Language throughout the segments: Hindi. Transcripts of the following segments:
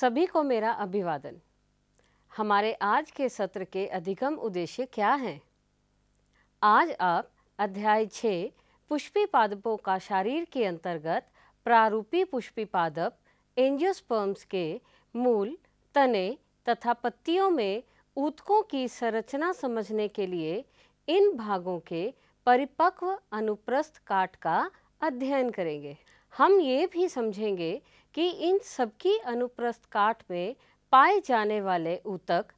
सभी को मेरा अभिवादन हमारे आज के सत्र के अधिगम उद्देश्य क्या हैं आज आप अध्याय छः पुष्पी पादपों का शरीर के अंतर्गत प्रारूपी पुष्पी पादप एंजियोस्पर्म्स के मूल तने तथा पत्तियों में ऊतकों की संरचना समझने के लिए इन भागों के परिपक्व अनुप्रस्थ काट का अध्ययन करेंगे हम ये भी समझेंगे कि इन सबकी अनुप्रस्थ काट में पाए जाने वाले ऊतक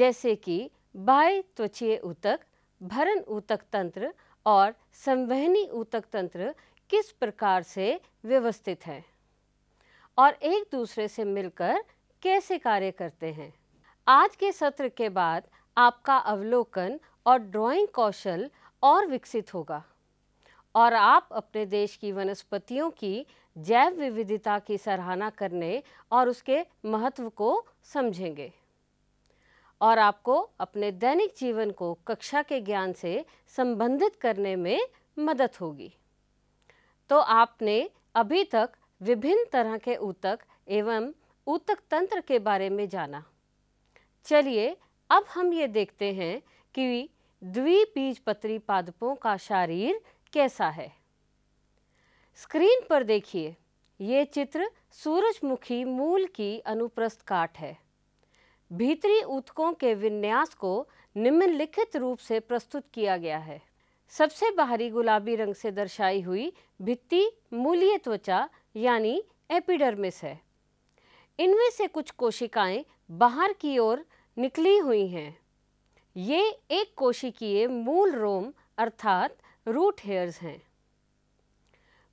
जैसे कि बाह्य त्वचीय ऊतक भरण ऊतक तंत्र और संवहनी ऊतक तंत्र किस प्रकार से व्यवस्थित हैं और एक दूसरे से मिलकर कैसे कार्य करते हैं आज के सत्र के बाद आपका अवलोकन और ड्राइंग कौशल और विकसित होगा और आप अपने देश की वनस्पतियों की जैव विविधता की सराहना करने और उसके महत्व को समझेंगे और आपको अपने दैनिक जीवन को कक्षा के ज्ञान से संबंधित करने में मदद होगी तो आपने अभी तक विभिन्न तरह के ऊतक एवं ऊतक तंत्र के बारे में जाना चलिए अब हम ये देखते हैं कि द्विबीजपत्री पादपों का शरीर कैसा है स्क्रीन पर देखिए ये चित्र सूरजमुखी मूल की अनुप्रस्थ काट है भीतरी ऊतकों के विन्यास को निम्नलिखित रूप से प्रस्तुत किया गया है सबसे बाहरी गुलाबी रंग से दर्शाई हुई भित्ति मूल्य त्वचा यानी एपिडर्मिस है इनमें से कुछ कोशिकाएं बाहर की ओर निकली हुई हैं ये एक कोशिकीय मूल रोम अर्थात रूट हेयर्स हैं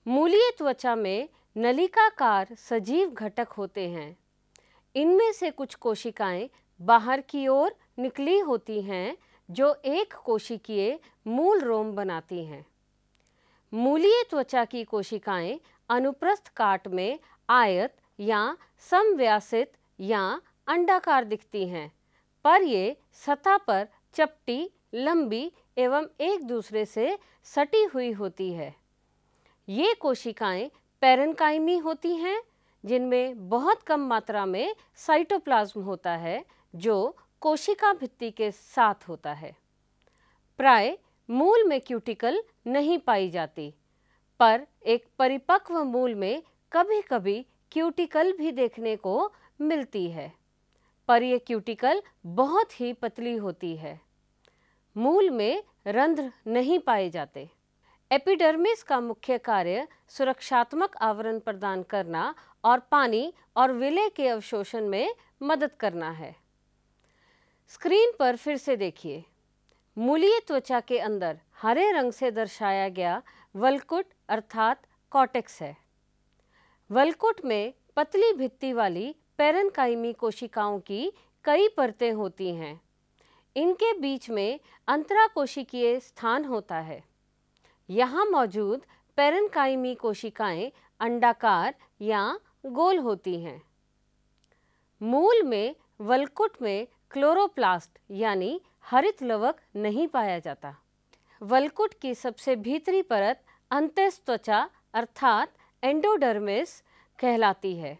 मूलीय त्वचा में नलिकाकार सजीव घटक होते हैं इनमें से कुछ कोशिकाएं बाहर की ओर निकली होती हैं जो एक कोशिकीय मूल रोम बनाती हैं मूलीय त्वचा की कोशिकाएं अनुप्रस्थ काट में आयत या समव्यासित या अंडाकार दिखती हैं पर ये सतह पर चपटी लंबी एवं एक दूसरे से सटी हुई होती है ये कोशिकाएं पैरनकाइमी होती हैं जिनमें बहुत कम मात्रा में साइटोप्लाज्म होता है जो कोशिका भित्ति के साथ होता है प्राय मूल में क्यूटिकल नहीं पाई जाती पर एक परिपक्व मूल में कभी कभी क्यूटिकल भी देखने को मिलती है पर यह क्यूटिकल बहुत ही पतली होती है मूल में रंध्र नहीं पाए जाते एपिडर्मिस का मुख्य कार्य सुरक्षात्मक आवरण प्रदान करना और पानी और विलय के अवशोषण में मदद करना है स्क्रीन पर फिर से देखिए मूलीय त्वचा के अंदर हरे रंग से दर्शाया गया वलकुट अर्थात कॉटेक्स है वलकुट में पतली भित्ति वाली पैरनकाइमी कोशिकाओं की कई परतें होती हैं इनके बीच में अंतरा कोशिकीय स्थान होता है यहाँ मौजूद पेरनकाइमी कोशिकाएं अंडाकार या गोल होती हैं मूल में वलकुट में क्लोरोप्लास्ट यानी हरित लवक नहीं पाया जाता वलकुट की सबसे भीतरी परत अंत्यस त्वचा अर्थात एंडोडर्मिस कहलाती है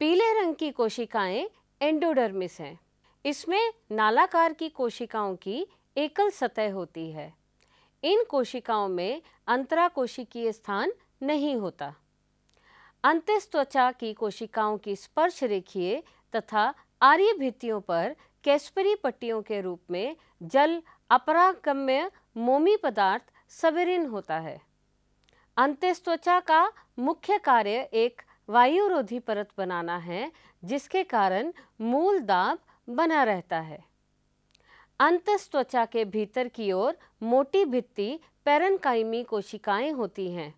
पीले रंग की कोशिकाएं एंडोडर्मिस हैं इसमें नालाकार की कोशिकाओं की एकल सतह होती है इन कोशिकाओं में अंतरा कोशिकीय स्थान नहीं होता अंतिस त्वचा की कोशिकाओं की स्पर्श रेखीय तथा आर्य भित्तियों पर कैस्परी पट्टियों के रूप में जल अपराकम्य मोमी पदार्थ सबेरिन होता है अंतिस त्वचा का मुख्य कार्य एक वायुरोधी परत बनाना है जिसके कारण मूल दाब बना रहता है अंतस त्वचा के भीतर की ओर मोटी भित्ति पेरनकाइमी कोशिकाएं होती हैं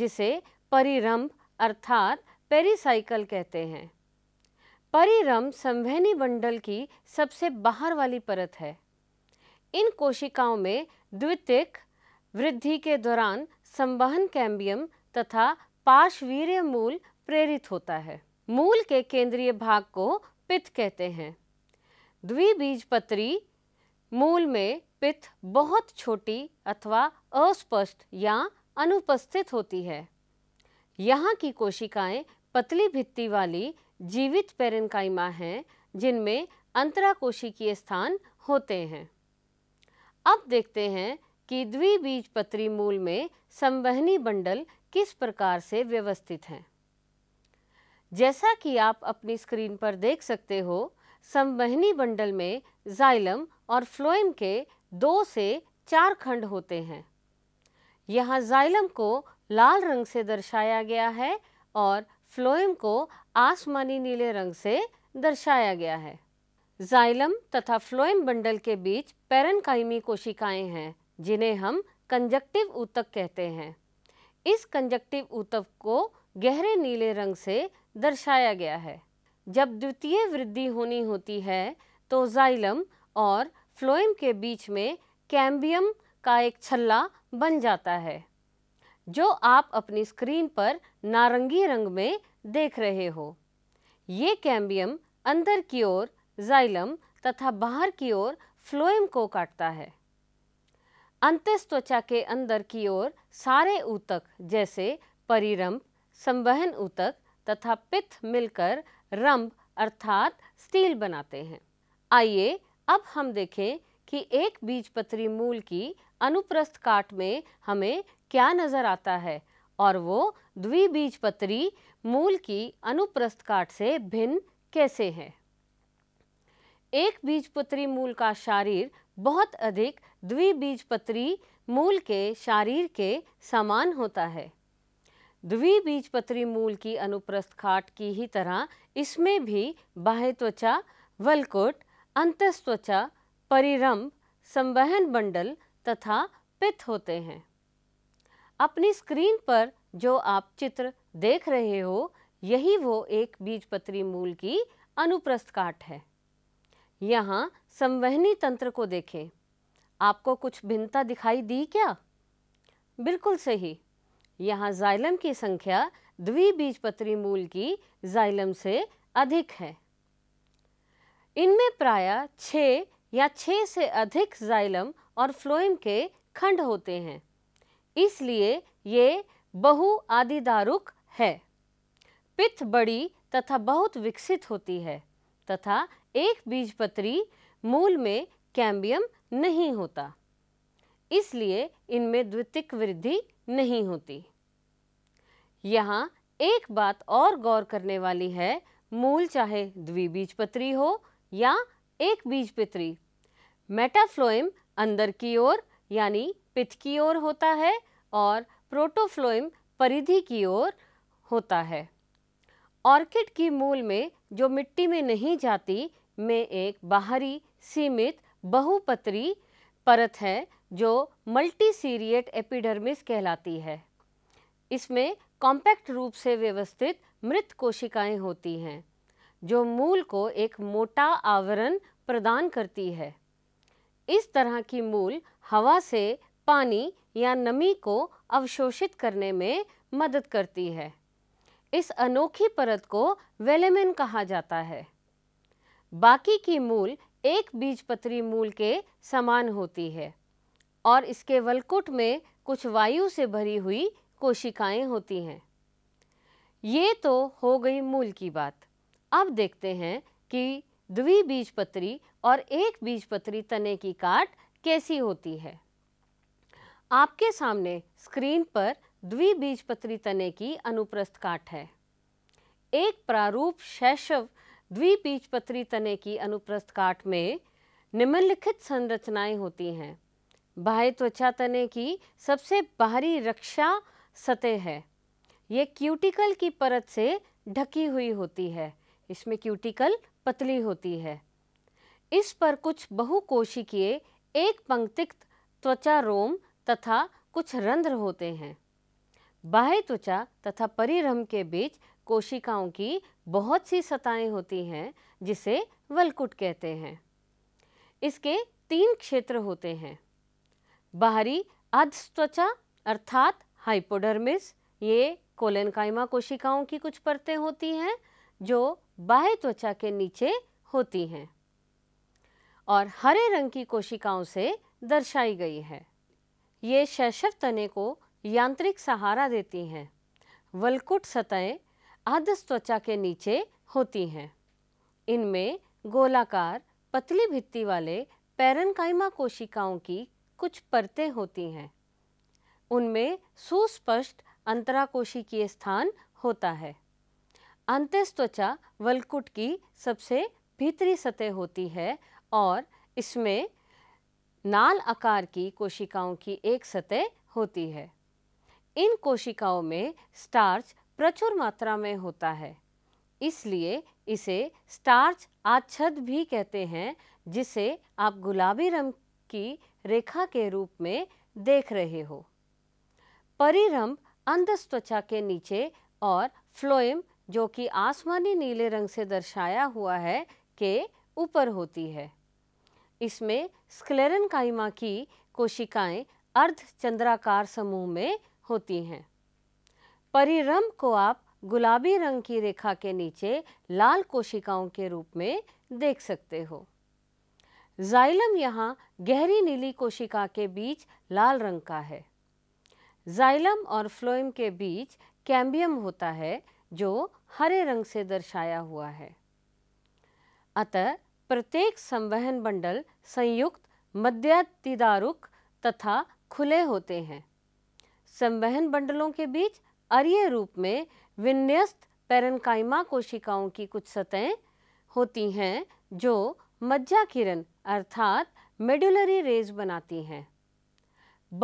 जिसे परिरंभ अर्थात पेरिसाइकल कहते हैं परिरंभ संवहनी बंडल की सबसे बाहर वाली परत है इन कोशिकाओं में द्वितीयक वृद्धि के दौरान संवहन कैम्बियम तथा पार्श्वीर्य मूल प्रेरित होता है मूल के केंद्रीय भाग को पित्त कहते हैं द्विबीजपत्री मूल में पिथ बहुत छोटी अथवा अस्पष्ट या अनुपस्थित होती है यहाँ की कोशिकाएं पतली भित्ति वाली जीवित पेरेन्काइमा हैं जिनमें अंतराकोशिकीय स्थान होते हैं अब देखते हैं कि द्विबीज पत्री मूल में संवहनी बंडल किस प्रकार से व्यवस्थित हैं जैसा कि आप अपनी स्क्रीन पर देख सकते हो संवहनी बंडल में जाइलम और फ्लोएम के दो से चार खंड होते हैं यहाँ जाइलम को लाल रंग से दर्शाया गया है और फ्लोएम को आसमानी नीले रंग से दर्शाया गया है जाइलम तथा फ्लोएम बंडल के बीच पेरनकाइमी कोशिकाएं हैं जिन्हें हम कंजक्टिव ऊतक कहते हैं इस कंजक्टिव ऊतक को गहरे नीले रंग से दर्शाया गया है जब द्वितीय वृद्धि होनी होती है तो जाइलम और फ्लोएम के बीच में कैम्बियम का एक छल्ला बन जाता है जो आप अपनी स्क्रीन पर नारंगी रंग में देख रहे हो ये कैम्बियम अंदर की ओर जाइलम तथा बाहर की ओर फ्लोएम को काटता है अंतस त्वचा के अंदर की ओर सारे ऊतक जैसे परिरंभ संवहन ऊतक तथा पित्त मिलकर रंभ अर्थात स्टील बनाते हैं आइए अब हम देखें कि एक बीजपत्री मूल की अनुप्रस्थ काट में हमें क्या नज़र आता है और वो द्विबीजपत्री मूल की अनुप्रस्थ काट से भिन्न कैसे है एक बीजपत्री मूल का शारीर बहुत अधिक द्विबीजपत्री मूल के शारीर के समान होता है द्विबीजपत्री मूल की अनुप्रस्थ काट की ही तरह इसमें भी बाह्य त्वचा वलकुट अंतस्त्वचा परिरंभ संवहन बंडल तथा पित्त होते हैं अपनी स्क्रीन पर जो आप चित्र देख रहे हो यही वो एक बीजपत्री मूल की अनुप्रस्थ काट है यहाँ संवहनी तंत्र को देखें आपको कुछ भिन्नता दिखाई दी क्या बिल्कुल सही यहाँ जाइलम की संख्या द्विबीजपत्री मूल की जाइलम से अधिक है इनमें प्राय छः या छः से अधिक जाइलम और फ्लोइम के खंड होते हैं इसलिए ये बहु आदिदारुक है पित्त बड़ी तथा बहुत विकसित होती है तथा एक बीजपत्री मूल में कैम्बियम नहीं होता इसलिए इनमें द्वितीयक वृद्धि नहीं होती यहाँ एक बात और गौर करने वाली है मूल चाहे द्विबीजपत्री हो या एक बीजपित्री मेटाफ्लोइम अंदर की ओर यानी पिथ की ओर होता है और प्रोटोफ्लोइम परिधि की ओर होता है ऑर्किड की मूल में जो मिट्टी में नहीं जाती में एक बाहरी सीमित बहुपत्री परत है जो सीरियट एपिडर्मिस कहलाती है इसमें कॉम्पैक्ट रूप से व्यवस्थित मृत कोशिकाएं होती हैं जो मूल को एक मोटा आवरण प्रदान करती है इस तरह की मूल हवा से पानी या नमी को अवशोषित करने में मदद करती है इस अनोखी परत को वेलेमिन कहा जाता है बाकी की मूल एक बीजपत्री मूल के समान होती है और इसके वलकुट में कुछ वायु से भरी हुई कोशिकाएं होती हैं ये तो हो गई मूल की बात अब देखते हैं कि द्विबीजपत्री और एक बीजपत्री तने की काट कैसी होती है आपके सामने स्क्रीन पर द्विबीजपत्री तने की अनुप्रस्थ काट है एक प्रारूप शैशव द्विबीजपत्री तने की अनुप्रस्थ काट में निम्नलिखित संरचनाएं होती हैं बाह्य त्वचा तने की सबसे बाहरी रक्षा सतह है ये क्यूटिकल की परत से ढकी हुई होती है इसमें क्यूटिकल पतली होती है इस पर कुछ बहुकोशिकीय एक पंक्तिक्त त्वचा रोम तथा कुछ रंध्र होते हैं बाह्य त्वचा तथा परिरम के बीच कोशिकाओं की बहुत सी सतहें होती हैं जिसे वलकुट कहते हैं इसके तीन क्षेत्र होते हैं बाहरी अधस्त्वचा अर्थात हाइपोडर्मिस ये कोलेनकाइमा कोशिकाओं की कुछ परतें होती हैं जो बाह्य त्वचा के नीचे होती हैं और हरे रंग की कोशिकाओं से दर्शाई गई है ये शैशव तने को यांत्रिक सहारा देती हैं वलकुट सतहें आदस त्वचा के नीचे होती हैं इनमें गोलाकार पतली भित्ति वाले पैरनकाइमा कोशिकाओं की कुछ परतें होती हैं उनमें सुस्पष्ट अंतरा कोशिकीय स्थान होता है त्वचा वलकुट की सबसे भीतरी सतह होती है और इसमें नाल आकार की कोशिकाओं की एक सतह होती है इन कोशिकाओं में स्टार्च प्रचुर मात्रा में होता है इसलिए इसे स्टार्च आच्छद भी कहते हैं जिसे आप गुलाबी रंग की रेखा के रूप में देख रहे हो परिरंभ अंधस्वचा के नीचे और फ्लोएम जो कि आसमानी नीले रंग से दर्शाया हुआ है के ऊपर होती है इसमें स्क्लेरन काइमा की कोशिकाएं अर्ध चंद्राकार समूह में होती हैं परिरम को आप गुलाबी रंग की रेखा के नीचे लाल कोशिकाओं के रूप में देख सकते हो जाइलम यहाँ गहरी नीली कोशिका के बीच लाल रंग का है जाइलम और फ्लोएम के बीच कैम्बियम होता है जो हरे रंग से दर्शाया हुआ है अतः प्रत्येक संवहन बंडल संयुक्त मध्यतिदारुक तथा खुले होते हैं संवहन बंडलों के बीच अर्य रूप में विन्यस्त पेरनकाइमा कोशिकाओं की कुछ सतहें होती हैं जो मज्जा किरण अर्थात मेडुलरी रेज बनाती हैं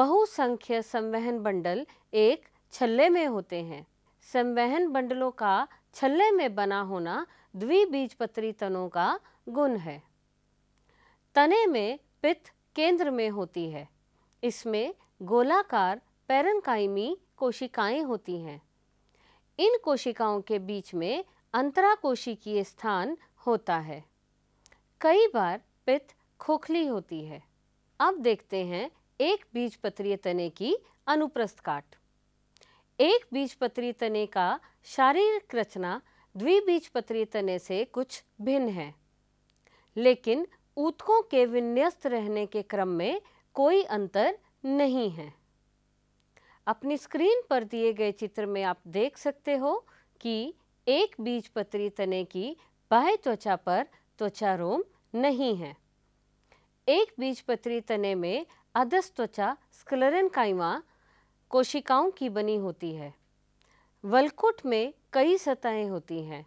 बहुसंख्य संवहन बंडल एक छल्ले में होते हैं संवहन बंडलों का छल्ले में बना होना द्विबीजपत्री तनों का गुण है तने में पित्त केंद्र में होती है इसमें गोलाकार पैरनकाइमी कोशिकाएं होती हैं इन कोशिकाओं के बीच में अंतराकोशिकीय स्थान होता है कई बार पित्त खोखली होती है अब देखते हैं एक बीजपत्रीय तने की अनुप्रस्थ काट एक बीजपत्री तने का शारीरिक रचना द्विबीजपत्री तने से कुछ भिन्न है लेकिन ऊतकों के विन्यस्त रहने के क्रम में कोई अंतर नहीं है अपनी स्क्रीन पर दिए गए चित्र में आप देख सकते हो कि एक बीजपत्री तने की बाह्य त्वचा पर त्वचा रोम नहीं है एक बीजपत्री तने में अधस्त्वचा स्क्लरन काइमा कोशिकाओं की बनी होती है वलकुट में कई सतहें होती हैं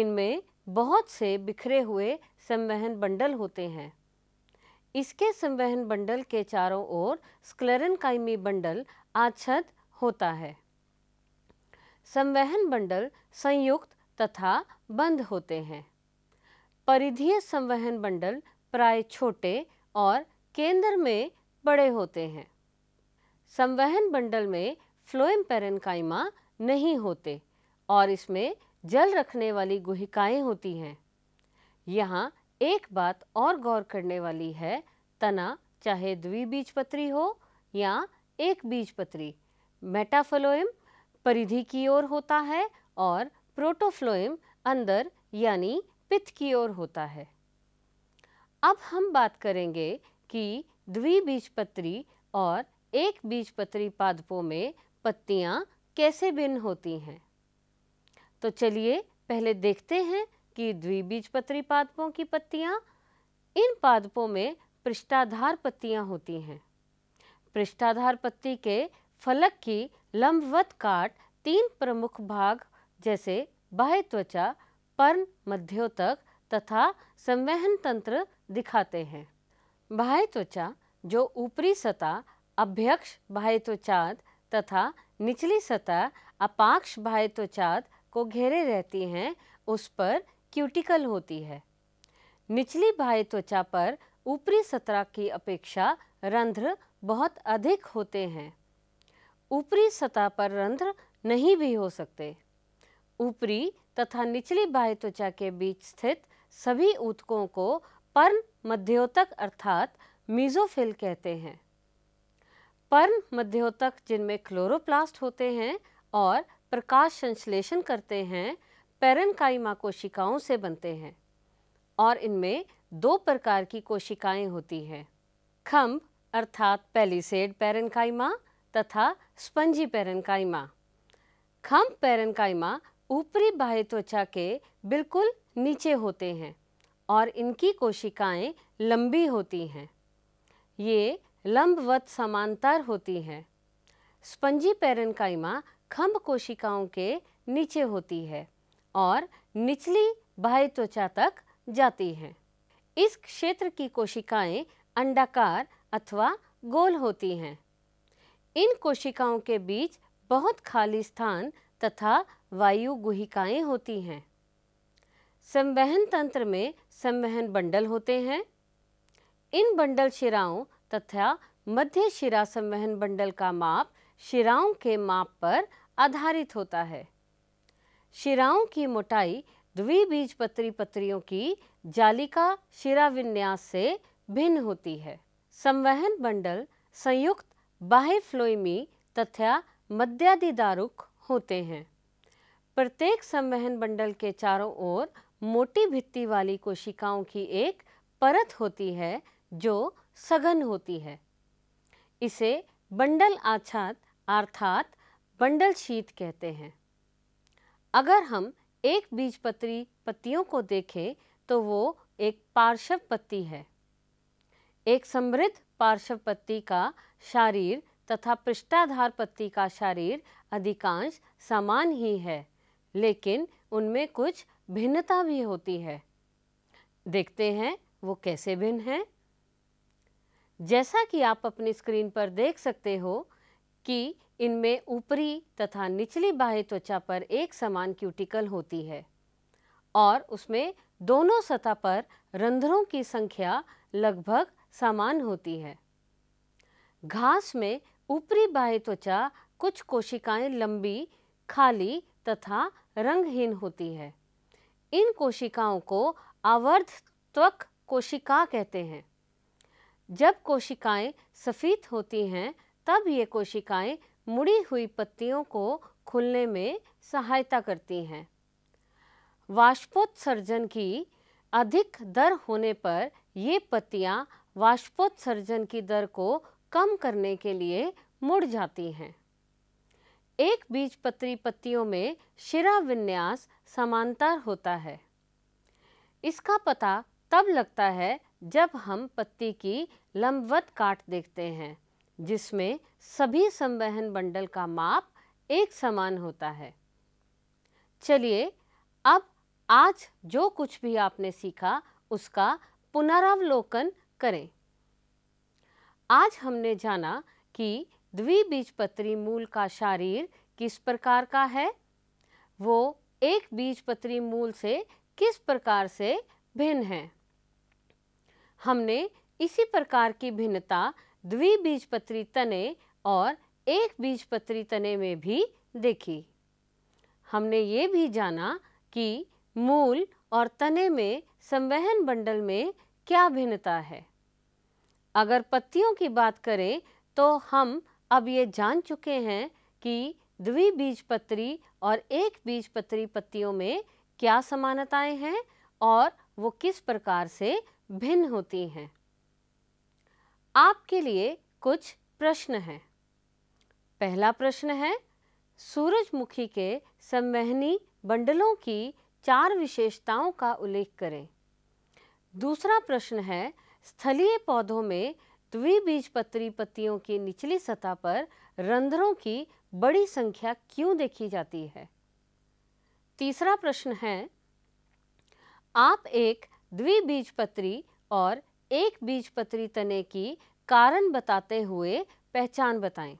इनमें बहुत से बिखरे हुए संवहन बंडल होते हैं इसके संवहन बंडल के चारों ओर स्क्लेरनकाइमी बंडल आच्छद होता है संवहन बंडल संयुक्त तथा बंद होते हैं परिधीय संवहन बंडल प्राय छोटे और केंद्र में बड़े होते हैं संवहन बंडल में फ्लोएम पेरेन्काइमा नहीं होते और इसमें जल रखने वाली गुहिकाएं होती हैं यहाँ एक बात और गौर करने वाली है तना चाहे द्विबीजपत्री हो या एक बीजपत्री मेटाफ्लोएम परिधि की ओर होता है और प्रोटोफ्लोएम अंदर यानी पित्त की ओर होता है अब हम बात करेंगे कि द्विबीजपत्री और एक बीजपत्री पादपों में पत्तियाँ कैसे भिन्न होती हैं तो चलिए पहले देखते हैं कि द्विबीजपत्री पादपों की पत्तियाँ इन पादपों में पृष्ठाधार पत्तियाँ होती हैं पृष्ठाधार पत्ती के फलक की लंबवत काट तीन प्रमुख भाग जैसे बाह्य त्वचा पर्ण मध्योतक तथा संवहन तंत्र दिखाते हैं बाह्य त्वचा जो ऊपरी सतह अभ्यक्ष बाह्यत्वचाद तथा निचली सतह अपाक्ष बाह्यत्वचाद को घेरे रहती हैं उस पर क्यूटिकल होती है निचली बाह्य त्वचा पर ऊपरी सतह की अपेक्षा रंध्र बहुत अधिक होते हैं ऊपरी सतह पर रंध्र नहीं भी हो सकते ऊपरी तथा निचली बाह्य त्वचा के बीच स्थित सभी ऊतकों को पर्ण मध्योतक अर्थात मीजोफिल कहते हैं पर्म मध्योतक जिनमें क्लोरोप्लास्ट होते हैं और प्रकाश संश्लेषण करते हैं पेरनकाइमा कोशिकाओं से बनते हैं और इनमें दो प्रकार की कोशिकाएं होती हैं खम्भ अर्थात पेलिसेड पेरनकाइमा तथा स्पंजी पेरनकाइमा खम्भ पेरनकाइमा ऊपरी बाह्य त्वचा के बिल्कुल नीचे होते हैं और इनकी कोशिकाएं लंबी होती हैं ये लंबवत समांतर होती हैं स्पंजी पेरनकाइमा खम्भ कोशिकाओं के नीचे होती है और निचली बाह्य त्वचा तक जाती हैं इस क्षेत्र की कोशिकाएं अंडाकार अथवा गोल होती हैं इन कोशिकाओं के बीच बहुत खाली स्थान तथा वायु गुहिकाएं होती हैं संवहन तंत्र में संवहन बंडल होते हैं इन बंडल शिराओं तथा मध्य शिरा संवहन बंडल का माप शिराओं के माप पर आधारित होता है शिराओं की मोटाई द्विबीज पत्री पत्रियों की जालिका शिरा विन्यास से भिन्न होती है संवहन बंडल संयुक्त बाह्य फ्लोइमी तथा मध्यादिदारुक होते हैं प्रत्येक संवहन बंडल के चारों ओर मोटी भित्ति वाली कोशिकाओं की एक परत होती है जो सघन होती है इसे बंडल आच्छाद अर्थात बंडल शीत कहते हैं अगर हम एक बीजपत्री पत्तियों को देखें तो वो एक पार्श्व पत्ती है एक समृद्ध पार्श्व पत्ती का शारीर तथा पृष्ठाधार पत्ती का शारीर अधिकांश समान ही है लेकिन उनमें कुछ भिन्नता भी होती है देखते हैं वो कैसे भिन्न हैं जैसा कि आप अपनी स्क्रीन पर देख सकते हो कि इनमें ऊपरी तथा निचली बाह्य त्वचा पर एक समान क्यूटिकल होती है और उसमें दोनों सतह पर रंध्रों की संख्या लगभग समान होती है घास में ऊपरी बाह्य त्वचा कुछ कोशिकाएं लंबी खाली तथा रंगहीन होती है इन कोशिकाओं को आवर्ध त्वक कोशिका कहते हैं जब कोशिकाएं सफ़ीत होती हैं तब ये कोशिकाएं मुड़ी हुई पत्तियों को खुलने में सहायता करती हैं वाष्पोत्सर्जन की अधिक दर होने पर ये पत्तियाँ वाष्पोत्सर्जन की दर को कम करने के लिए मुड़ जाती हैं एक बीजपत्री पत्तियों में शिरा विन्यास समांतर होता है इसका पता तब लगता है जब हम पत्ती की लंबवत काट देखते हैं जिसमें सभी संवहन बंडल का माप एक समान होता है चलिए अब आज जो कुछ भी आपने सीखा उसका पुनरावलोकन करें आज हमने जाना कि द्विबीजपत्री मूल का शारीर किस प्रकार का है वो एक बीजपत्री मूल से किस प्रकार से भिन्न है हमने इसी प्रकार की भिन्नता द्विबीजपत्री तने और एक बीजपत्री तने में भी देखी हमने ये भी जाना कि मूल और तने में संवहन बंडल में क्या भिन्नता है अगर पत्तियों की बात करें तो हम अब ये जान चुके हैं कि द्विबीजपत्री और एक बीजपत्री पत्तियों में क्या समानताएं हैं और वो किस प्रकार से भिन्न होती हैं आपके लिए कुछ प्रश्न हैं पहला प्रश्न है सूरजमुखी के संवहनी बंडलों की चार विशेषताओं का उल्लेख करें दूसरा प्रश्न है स्थलीय पौधों में द्विबीजपत्री पत्तियों की निचली सतह पर रंध्रों की बड़ी संख्या क्यों देखी जाती है तीसरा प्रश्न है आप एक द्विबीजपत्री और एक बीजपत्री तने की कारण बताते हुए पहचान बताएं।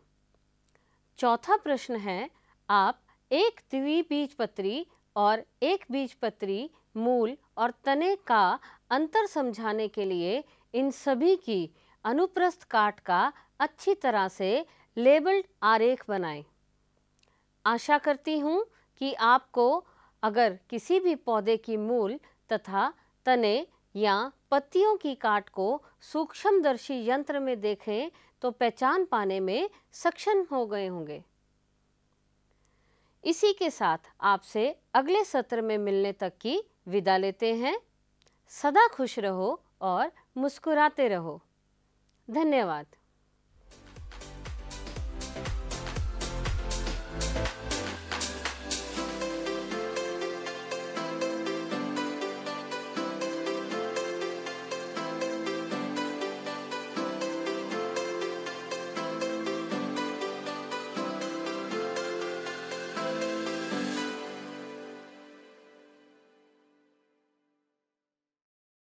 चौथा प्रश्न है आप एक द्विबीजपत्री और एक बीजपत्री मूल और तने का अंतर समझाने के लिए इन सभी की अनुप्रस्थ काट का अच्छी तरह से लेबल्ड आरेख बनाएं। आशा करती हूँ कि आपको अगर किसी भी पौधे की मूल तथा तने या पत्तियों की काट को सूक्ष्मदर्शी यंत्र में देखें तो पहचान पाने में सक्षम हो गए होंगे इसी के साथ आपसे अगले सत्र में मिलने तक की विदा लेते हैं सदा खुश रहो और मुस्कुराते रहो धन्यवाद